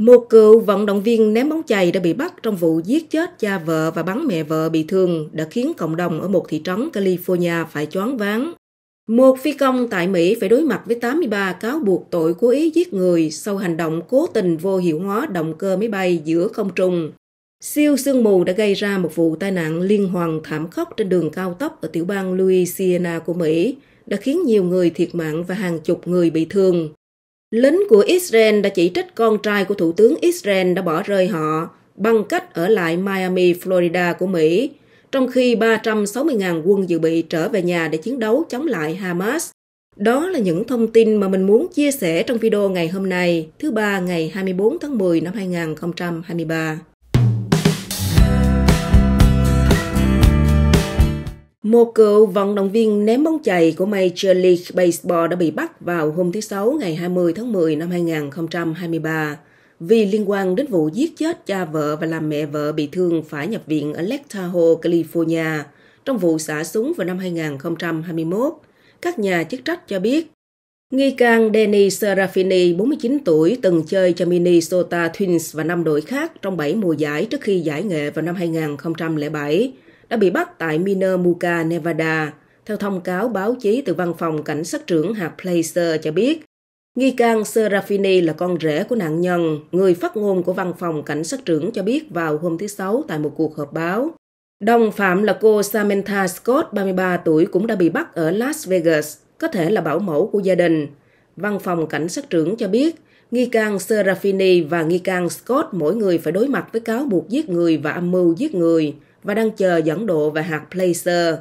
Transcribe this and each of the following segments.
Một cựu vận động viên ném bóng chày đã bị bắt trong vụ giết chết cha vợ và bắn mẹ vợ bị thương đã khiến cộng đồng ở một thị trấn California phải choáng váng. Một phi công tại Mỹ phải đối mặt với 83 cáo buộc tội cố ý giết người sau hành động cố tình vô hiệu hóa động cơ máy bay giữa không trung. Siêu sương mù đã gây ra một vụ tai nạn liên hoàn thảm khốc trên đường cao tốc ở tiểu bang Louisiana của Mỹ, đã khiến nhiều người thiệt mạng và hàng chục người bị thương. Lính của Israel đã chỉ trích con trai của Thủ tướng Israel đã bỏ rơi họ bằng cách ở lại Miami, Florida của Mỹ, trong khi 360.000 quân dự bị trở về nhà để chiến đấu chống lại Hamas. Đó là những thông tin mà mình muốn chia sẻ trong video ngày hôm nay, thứ ba ngày 24 tháng 10 năm 2023. Một cựu vận động viên ném bóng chày của Major League Baseball đã bị bắt vào hôm thứ Sáu ngày 20 tháng 10 năm 2023 vì liên quan đến vụ giết chết cha vợ và làm mẹ vợ bị thương phải nhập viện ở Lake Tahoe, California trong vụ xả súng vào năm 2021. Các nhà chức trách cho biết, nghi can Danny Serafini, 49 tuổi, từng chơi cho Minnesota Twins và năm đội khác trong 7 mùa giải trước khi giải nghệ vào năm 2007 đã bị bắt tại Minnemuka, Nevada. Theo thông cáo báo chí từ văn phòng cảnh sát trưởng hạt Placer cho biết, nghi can Serafini là con rể của nạn nhân, người phát ngôn của văn phòng cảnh sát trưởng cho biết vào hôm thứ Sáu tại một cuộc họp báo. Đồng phạm là cô Samantha Scott, 33 tuổi, cũng đã bị bắt ở Las Vegas, có thể là bảo mẫu của gia đình. Văn phòng cảnh sát trưởng cho biết, nghi can Serafini và nghi can Scott mỗi người phải đối mặt với cáo buộc giết người và âm mưu giết người và đang chờ dẫn độ về hạt Placer.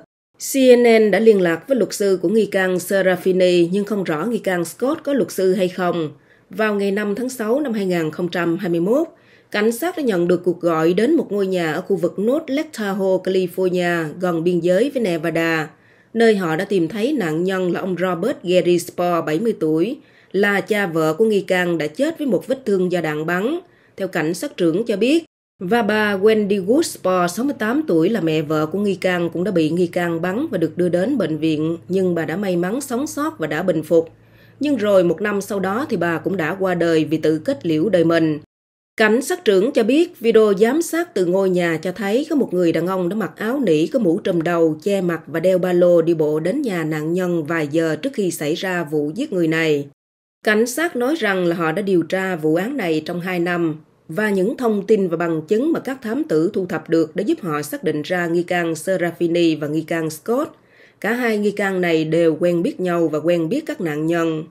CNN đã liên lạc với luật sư của nghi can Serafini nhưng không rõ nghi can Scott có luật sư hay không. Vào ngày 5 tháng 6 năm 2021, cảnh sát đã nhận được cuộc gọi đến một ngôi nhà ở khu vực North Lake Tahoe, California, gần biên giới với Nevada, nơi họ đã tìm thấy nạn nhân là ông Robert Gary Spohr, 70 tuổi, là cha vợ của nghi can đã chết với một vết thương do đạn bắn. Theo cảnh sát trưởng cho biết, và bà Wendy Woodspaw, 68 tuổi là mẹ vợ của nghi can cũng đã bị nghi can bắn và được đưa đến bệnh viện nhưng bà đã may mắn sống sót và đã bình phục. Nhưng rồi một năm sau đó thì bà cũng đã qua đời vì tự kết liễu đời mình. Cảnh sát trưởng cho biết video giám sát từ ngôi nhà cho thấy có một người đàn ông đã mặc áo nỉ có mũ trùm đầu, che mặt và đeo ba lô đi bộ đến nhà nạn nhân vài giờ trước khi xảy ra vụ giết người này. Cảnh sát nói rằng là họ đã điều tra vụ án này trong 2 năm và những thông tin và bằng chứng mà các thám tử thu thập được đã giúp họ xác định ra nghi can Serafini và nghi can Scott. Cả hai nghi can này đều quen biết nhau và quen biết các nạn nhân.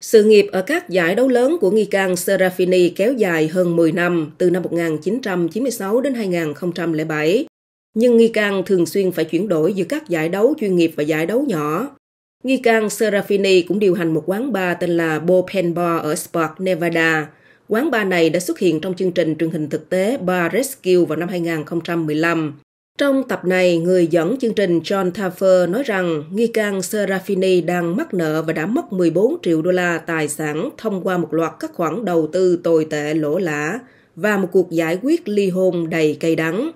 Sự nghiệp ở các giải đấu lớn của nghi can Serafini kéo dài hơn 10 năm, từ năm 1996 đến 2007. Nhưng nghi can thường xuyên phải chuyển đổi giữa các giải đấu chuyên nghiệp và giải đấu nhỏ. Nghi can Serafini cũng điều hành một quán bar tên là Bo Pen Bar ở Spark, Nevada, Quán bar này đã xuất hiện trong chương trình truyền hình thực tế Bar Rescue vào năm 2015. Trong tập này, người dẫn chương trình John Taffer nói rằng nghi can Serafini đang mắc nợ và đã mất 14 triệu đô la tài sản thông qua một loạt các khoản đầu tư tồi tệ lỗ lã và một cuộc giải quyết ly hôn đầy cay đắng.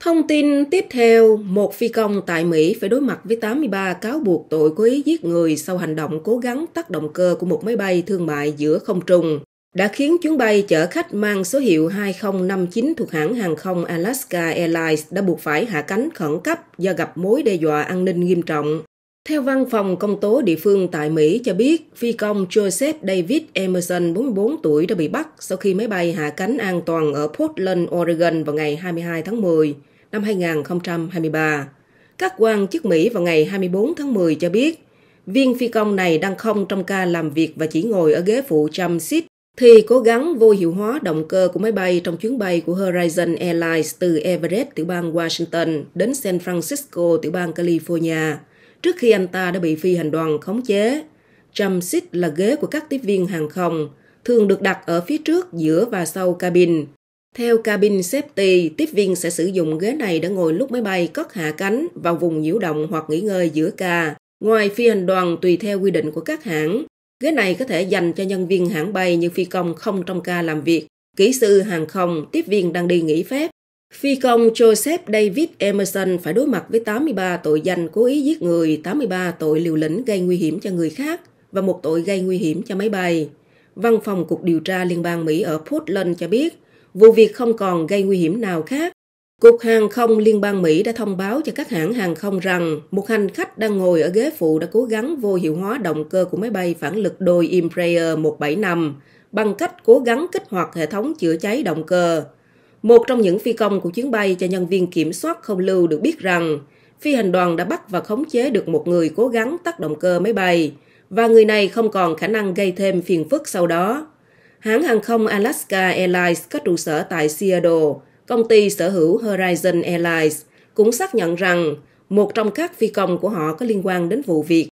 Thông tin tiếp theo, một phi công tại Mỹ phải đối mặt với 83 cáo buộc tội cố ý giết người sau hành động cố gắng tắt động cơ của một máy bay thương mại giữa không trung đã khiến chuyến bay chở khách mang số hiệu 2059 thuộc hãng hàng không Alaska Airlines đã buộc phải hạ cánh khẩn cấp do gặp mối đe dọa an ninh nghiêm trọng. Theo văn phòng công tố địa phương tại Mỹ cho biết, phi công Joseph David Emerson, 44 tuổi đã bị bắt sau khi máy bay hạ cánh an toàn ở Portland, Oregon vào ngày 22 tháng 10 năm 2023. Các quan chức Mỹ vào ngày 24 tháng 10 cho biết, viên phi công này đang không trong ca làm việc và chỉ ngồi ở ghế phụ chăm seat thì cố gắng vô hiệu hóa động cơ của máy bay trong chuyến bay của Horizon Airlines từ Everest tiểu bang Washington, đến San Francisco, tiểu bang California, trước khi anh ta đã bị phi hành đoàn khống chế. Trump seat là ghế của các tiếp viên hàng không, thường được đặt ở phía trước, giữa và sau cabin. Theo cabin safety, tiếp viên sẽ sử dụng ghế này để ngồi lúc máy bay cất hạ cánh vào vùng nhiễu động hoặc nghỉ ngơi giữa ca. Ngoài phi hành đoàn tùy theo quy định của các hãng, Ghế này có thể dành cho nhân viên hãng bay như phi công không trong ca làm việc, kỹ sư hàng không, tiếp viên đang đi nghỉ phép. Phi công Joseph David Emerson phải đối mặt với 83 tội danh cố ý giết người, 83 tội liều lĩnh gây nguy hiểm cho người khác và một tội gây nguy hiểm cho máy bay. Văn phòng Cục Điều tra Liên bang Mỹ ở Portland cho biết, vụ việc không còn gây nguy hiểm nào khác Cục Hàng không Liên bang Mỹ đã thông báo cho các hãng hàng không rằng một hành khách đang ngồi ở ghế phụ đã cố gắng vô hiệu hóa động cơ của máy bay phản lực đôi Embraer 175 bằng cách cố gắng kích hoạt hệ thống chữa cháy động cơ. Một trong những phi công của chuyến bay cho nhân viên kiểm soát không lưu được biết rằng phi hành đoàn đã bắt và khống chế được một người cố gắng tắt động cơ máy bay và người này không còn khả năng gây thêm phiền phức sau đó. Hãng hàng không Alaska Airlines có trụ sở tại Seattle công ty sở hữu Horizon Airlines cũng xác nhận rằng một trong các phi công của họ có liên quan đến vụ việc,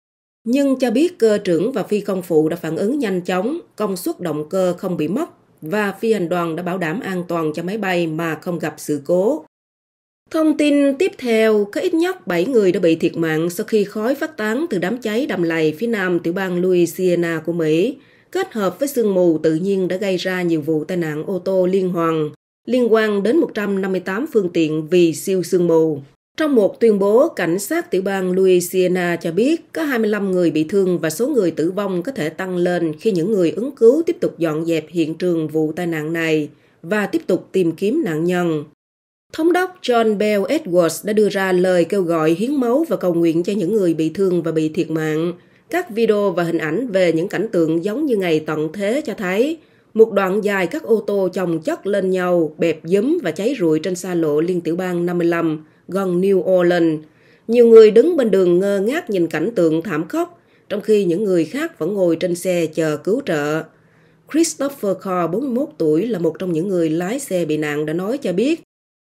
nhưng cho biết cơ trưởng và phi công phụ đã phản ứng nhanh chóng, công suất động cơ không bị mất và phi hành đoàn đã bảo đảm an toàn cho máy bay mà không gặp sự cố. Thông tin tiếp theo, có ít nhất 7 người đã bị thiệt mạng sau khi khói phát tán từ đám cháy đầm lầy phía nam tiểu bang Louisiana của Mỹ, kết hợp với sương mù tự nhiên đã gây ra nhiều vụ tai nạn ô tô liên hoàn, liên quan đến 158 phương tiện vì siêu sương mù. Trong một tuyên bố, cảnh sát tiểu bang Louisiana cho biết có 25 người bị thương và số người tử vong có thể tăng lên khi những người ứng cứu tiếp tục dọn dẹp hiện trường vụ tai nạn này và tiếp tục tìm kiếm nạn nhân. Thống đốc John Bell Edwards đã đưa ra lời kêu gọi hiến máu và cầu nguyện cho những người bị thương và bị thiệt mạng. Các video và hình ảnh về những cảnh tượng giống như ngày tận thế cho thấy một đoạn dài các ô tô chồng chất lên nhau, bẹp dấm và cháy rụi trên xa lộ liên tiểu bang 55, gần New Orleans. Nhiều người đứng bên đường ngơ ngác nhìn cảnh tượng thảm khốc, trong khi những người khác vẫn ngồi trên xe chờ cứu trợ. Christopher Carr, 41 tuổi, là một trong những người lái xe bị nạn đã nói cho biết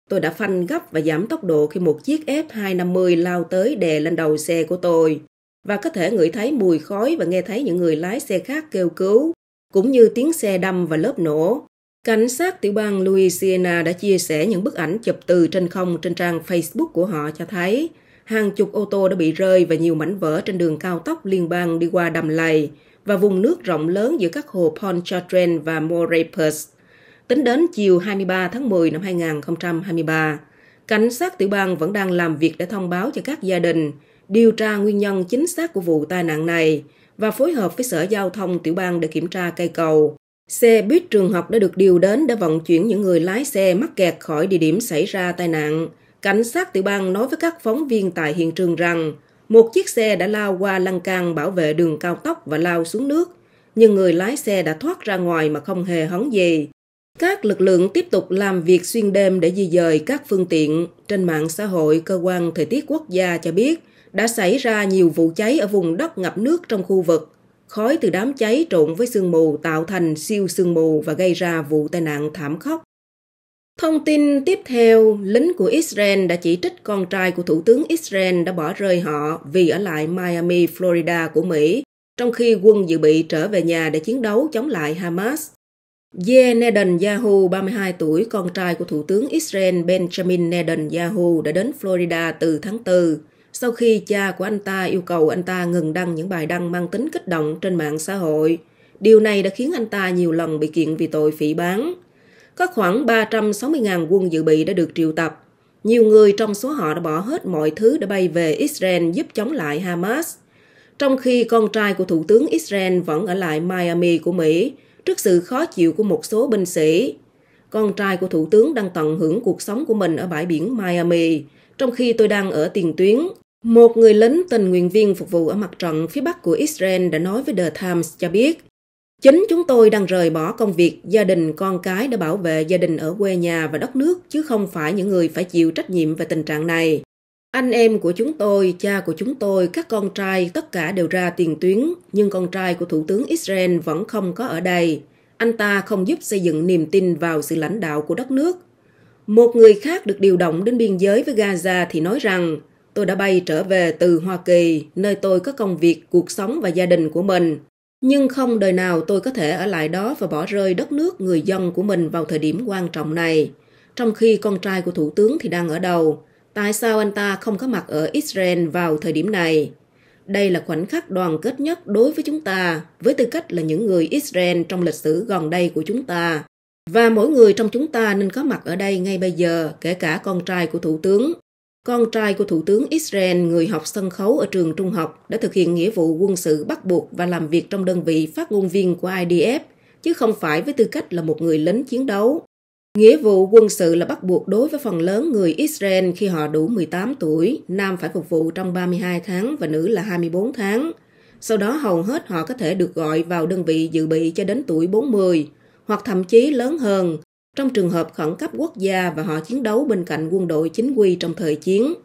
Tôi đã phanh gấp và giảm tốc độ khi một chiếc F250 lao tới đè lên đầu xe của tôi. Và có thể ngửi thấy mùi khói và nghe thấy những người lái xe khác kêu cứu cũng như tiếng xe đâm và lớp nổ. Cảnh sát tiểu bang Louisiana đã chia sẻ những bức ảnh chụp từ trên không trên trang Facebook của họ cho thấy hàng chục ô tô đã bị rơi và nhiều mảnh vỡ trên đường cao tốc liên bang đi qua đầm lầy và vùng nước rộng lớn giữa các hồ Pontchartrain và Morapus. Tính đến chiều 23 tháng 10 năm 2023, cảnh sát tiểu bang vẫn đang làm việc để thông báo cho các gia đình điều tra nguyên nhân chính xác của vụ tai nạn này và phối hợp với Sở Giao thông Tiểu bang để kiểm tra cây cầu. Xe buýt trường học đã được điều đến để vận chuyển những người lái xe mắc kẹt khỏi địa điểm xảy ra tai nạn. Cảnh sát tiểu bang nói với các phóng viên tại hiện trường rằng một chiếc xe đã lao qua lan can bảo vệ đường cao tốc và lao xuống nước, nhưng người lái xe đã thoát ra ngoài mà không hề hấn gì. Các lực lượng tiếp tục làm việc xuyên đêm để di dời các phương tiện. Trên mạng xã hội, cơ quan thời tiết quốc gia cho biết đã xảy ra nhiều vụ cháy ở vùng đất ngập nước trong khu vực. Khói từ đám cháy trộn với sương mù tạo thành siêu sương mù và gây ra vụ tai nạn thảm khốc. Thông tin tiếp theo, lính của Israel đã chỉ trích con trai của Thủ tướng Israel đã bỏ rơi họ vì ở lại Miami, Florida của Mỹ, trong khi quân dự bị trở về nhà để chiến đấu chống lại Hamas. Ye Neden Yahu, 32 tuổi, con trai của Thủ tướng Israel Benjamin Neden Yahu đã đến Florida từ tháng 4 sau khi cha của anh ta yêu cầu anh ta ngừng đăng những bài đăng mang tính kích động trên mạng xã hội. Điều này đã khiến anh ta nhiều lần bị kiện vì tội phỉ bán. Có khoảng 360.000 quân dự bị đã được triệu tập. Nhiều người trong số họ đã bỏ hết mọi thứ để bay về Israel giúp chống lại Hamas. Trong khi con trai của Thủ tướng Israel vẫn ở lại Miami của Mỹ trước sự khó chịu của một số binh sĩ. Con trai của Thủ tướng đang tận hưởng cuộc sống của mình ở bãi biển Miami, trong khi tôi đang ở tiền tuyến một người lính tình nguyện viên phục vụ ở mặt trận phía bắc của Israel đã nói với The Times cho biết, Chính chúng tôi đang rời bỏ công việc, gia đình, con cái để bảo vệ gia đình ở quê nhà và đất nước, chứ không phải những người phải chịu trách nhiệm về tình trạng này. Anh em của chúng tôi, cha của chúng tôi, các con trai, tất cả đều ra tiền tuyến, nhưng con trai của Thủ tướng Israel vẫn không có ở đây. Anh ta không giúp xây dựng niềm tin vào sự lãnh đạo của đất nước. Một người khác được điều động đến biên giới với Gaza thì nói rằng tôi đã bay trở về từ Hoa Kỳ, nơi tôi có công việc, cuộc sống và gia đình của mình. Nhưng không đời nào tôi có thể ở lại đó và bỏ rơi đất nước người dân của mình vào thời điểm quan trọng này. Trong khi con trai của thủ tướng thì đang ở đầu, tại sao anh ta không có mặt ở Israel vào thời điểm này? Đây là khoảnh khắc đoàn kết nhất đối với chúng ta, với tư cách là những người Israel trong lịch sử gần đây của chúng ta. Và mỗi người trong chúng ta nên có mặt ở đây ngay bây giờ, kể cả con trai của thủ tướng, con trai của Thủ tướng Israel, người học sân khấu ở trường trung học, đã thực hiện nghĩa vụ quân sự bắt buộc và làm việc trong đơn vị phát ngôn viên của IDF, chứ không phải với tư cách là một người lính chiến đấu. Nghĩa vụ quân sự là bắt buộc đối với phần lớn người Israel khi họ đủ 18 tuổi, nam phải phục vụ trong 32 tháng và nữ là 24 tháng. Sau đó hầu hết họ có thể được gọi vào đơn vị dự bị cho đến tuổi 40, hoặc thậm chí lớn hơn, trong trường hợp khẩn cấp quốc gia và họ chiến đấu bên cạnh quân đội chính quy trong thời chiến.